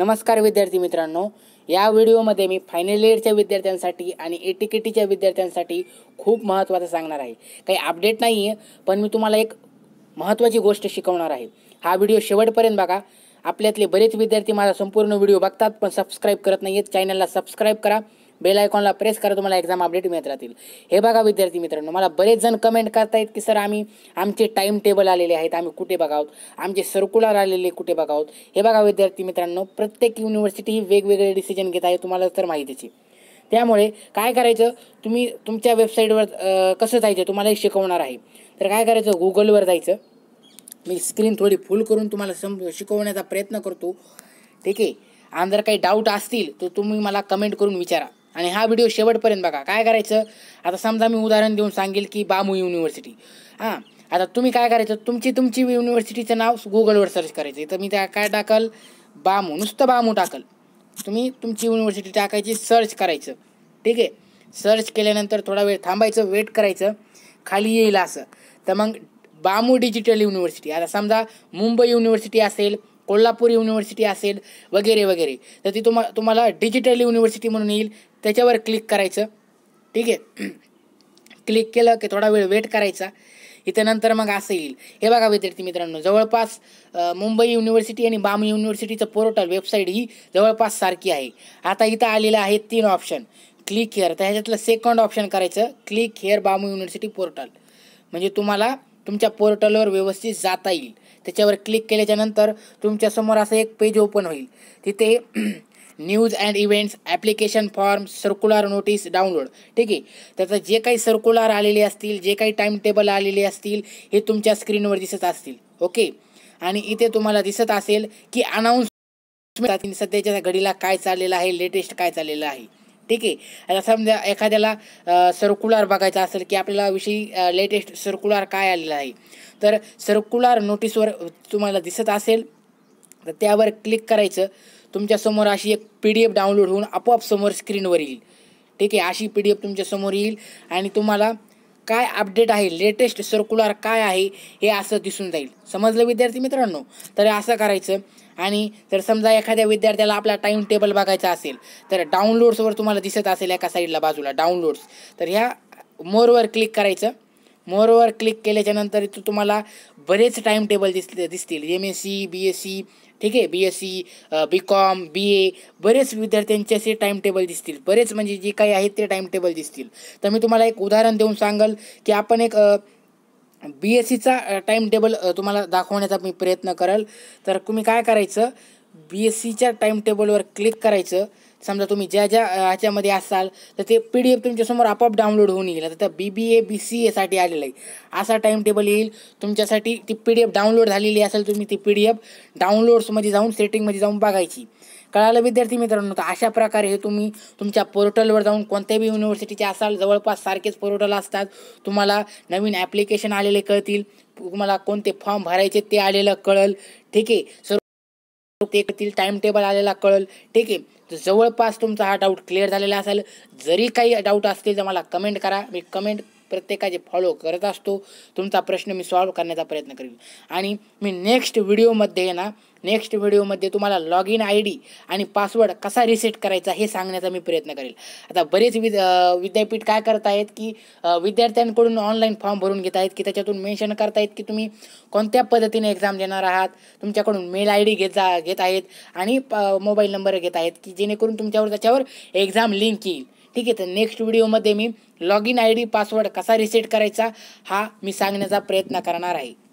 नमस्कार विद्यार्थी मित्रांनो या व्हिडिओमध्ये मी फायनल इयरच्या विद्यार्थ्यांसाठी आणि टीच्या विद्यार्थ्यांसाठी खूप महत्त्वाचं सांगणार आहे काही अपडेट नाही आहे पण मी तुम्हाला एक महत्त्वाची गोष्ट शिकवणार आहे हा व्हिडिओ शेवटपर्यंत बघा आपल्यातले बरेच विद्यार्थी माझा संपूर्ण व्हिडिओ बघतात पण सबस्क्राईब करत नाही आहेत चॅनलला सबस्क्राईब करा बेल आयकॉनला प्रेस करा तुम्हाला एक्झाम अपडेट मिळत राहतील हे बघा विद्यार्थी मित्रांनो मला बरेच जण कमेंट करतायत की सर आम्ही आमचे टाईम टेबल आलेले आहेत आम्ही कुठे आहोत आमचे सर्क्युलर आलेले कुठे आहोत हे बघा विद्यार्थी मित्रांनो प्रत्येक युनिव्हर्सिटी ही वेगवेगळे डिसिजन घेत आहे तुम्हाला तर माहितीचे त्यामुळे काय करायचं तुम्ही तुमच्या वेबसाईटवर कसं जायचं तुम्हाला शिकवणार आहे तर काय करायचं गुगलवर जायचं मी स्क्रीन थोडी फुल करून तुम्हाला सम शिकवण्याचा प्रयत्न करतो ठीक आहे आणि जर काही डाऊट असतील तर तुम्ही मला कमेंट करून विचारा आणि हा व्हिडिओ शेवटपर्यंत बघा काय करायचं आता समजा मी उदाहरण देऊन सांगेल की बामू युनिव्हर्सिटी हां आता तुम्ही काय करायचं तुमची तुमची युनिव्हर्सिटीचं नाव गुगलवर सर्च करायचं इथं मी त्या काय टाकल बामू नुसतं बामू टाकल तुम्ही तुमची युनिव्हर्सिटी टाकायची सर्च करायचं ठीक आहे सर्च केल्यानंतर थोडा वेळ थांबायचं वेट करायचं खाली येईल असं तर मग बामू डिजिटल युनिव्हर्सिटी आता समजा मुंबई युनिव्हर्सिटी असेल कोल्हापूर युनिव्हर्सिटी असेल वगैरे वगैरे तर ती तुम्हा तुम्हाला डिजिटल युनिव्हर्सिटी म्हणून येईल त्याच्यावर क्लिक करायचं ठीक आहे क्लिक केलं की थोडा वेळ वेट करायचा इथे नंतर मग असं येईल हे बघा विद्यार्थी मित्रांनो जवळपास मुंबई युनिव्हर्सिटी आणि बाम युनिव्हर्सिटीचं पोर्टल वेबसाईट ही जवळपास सारखी आहे आता इथं आलेलं आहे तीन ऑप्शन क्लिक हेअर तर ह्याच्यातलं सेकंड ऑप्शन करायचं क्लिक हेअर बाम युनिव्हर्सिटी पोर्टल म्हणजे तुम्हाला तुमच्या पोर्टलवर व्यवस्थित जाता येईल त्याच्यावर क्लिक केल्याच्यानंतर तुमच्यासमोर असं एक पेज ओपन होईल तिथे news and events application form circular notice download ठीक आहे त्याचं जे काही सर्क्युलर आलेले असतील जे काही टाईम टेबल आलेले असतील हे तुमच्या स्क्रीनवर दिसत असतील ओके आणि इथे तुम्हाला दिसत असेल की अनाऊन्स सध्याच्या घडीला काय चाललेलं आहे लेटेस्ट काय चाललेलं आहे ठीक आहे आता समजा एखाद्याला सर्क्युलर बघायचं असेल की आपल्याला विषयी लेटेस्ट सर्क्युलर काय आलेलं आहे तर सर्क्युलर नोटीसवर तुम्हाला दिसत असेल तर त्यावर क्लिक करायचं तुमच्यासमोर अशी एक पी डी एफ डाउनलोड होऊन आपोआप समोर स्क्रीनवर येईल ठीक आहे अशी पी डी एफ तुमच्यासमोर येईल आणि तुम्हाला काय अपडेट आहे लेटेस्ट सर्क्युलर काय आहे हे असं दिसून जाईल समजलं विद्यार्थी मित्रांनो तर असं करायचं आणि जर समजा एखाद्या विद्यार्थ्याला आपला टाईम टेबल बघायचा असेल तर डाउनलोड्सवर तुम्हाला दिसत असेल एका साईडला बाजूला डाउनलोड्स तर ह्या मोरवर क्लिक करायचं मोरवर क्लिक केल्याच्यानंतर इथं तुम्हाला बरेच टाईम टेबल दिस दिसतील M S C B S C ठीक आहे B S C B com B A बरेच विद्यार्थ्यांचे असे टाईम टेबल दिसतील बरेच म्हणजे जे काही आहेत ते टाईम टेबल दिसतील तर मी तुम्हाला एक उदाहरण देऊन सांगल की आपण एक बी एस सीचा टाईम टेबल तुम्हाला दाखवण्याचा मी प्रयत्न करेल तर तुम्ही काय करायचं बी एस सीच्या टाईम टेबलवर क्लिक करायचं समजा तुम्ही ज्या ज्या ह्याच्यामध्ये असाल तर ते पी डी एफ तुमच्यासमोर आपोआप डाउनलोड होऊन येईल आता बी बी ए बी सी एसाठी आलेलं आहे असा टाईम टेबल येईल तुमच्यासाठी ती पी डी एफ डाउनलोड झालेली असेल तुम्ही ती पी डी एफ डाउनलोड्समध्ये जाऊन सेटिंगमध्ये जाऊन बघायची कळालं विद्यार्थी मित्रांनो तर अशा प्रकारे हे तुम्ही तुमच्या पोर्टलवर जाऊन कोणत्याही युनिव्हर्सिटीचे असाल जवळपास सारखेच पोर्टल असतात तुम्हाला नवीन ॲप्लिकेशन आलेले कळतील तुम्हाला कोणते फॉर्म भरायचे ते आलेलं कळल ठीक आहे सर्व ते कळतील टाइम टेबल आलेला कळल ठीक आहे तर जवळपास तुमचा हा डाऊट क्लिअर झालेला असेल जरी काही डाऊट असतील तर मला कमेंट करा मी कमेंट प्रत्येकाचे फॉलो करत असतो तुमचा प्रश्न मी सॉल्व्ह करण्याचा प्रयत्न करेन आणि मी नेक्स्ट व्हिडिओमध्ये ना नेक्स्ट व्हिडिओमध्ये तुम्हाला लॉग इन आय डी आणि पासवर्ड कसा रिसेट करायचा हे सांगण्याचा मी प्रयत्न करेल आता बरेच विद विद्यापीठ काय करत आहेत की विद्यार्थ्यांकडून ऑनलाईन फॉर्म भरून घेत आहेत की त्याच्यातून मेन्शन करतायत की तुम्ही कोणत्या पद्धतीने एक्झाम देणार आहात तुमच्याकडून मेल आय डी घेत जा घेत आहेत आणि मोबाईल नंबर घेत आहेत की जेणेकरून तुमच्यावर त्याच्यावर एक्झाम लिंक येईल ठीक आहे तर नेक्स्ट व्हिडिओमध्ये मी log in I D password कसा रिसेट करायचा हा मी सांगण्याचा प्रयत्न करणार आहे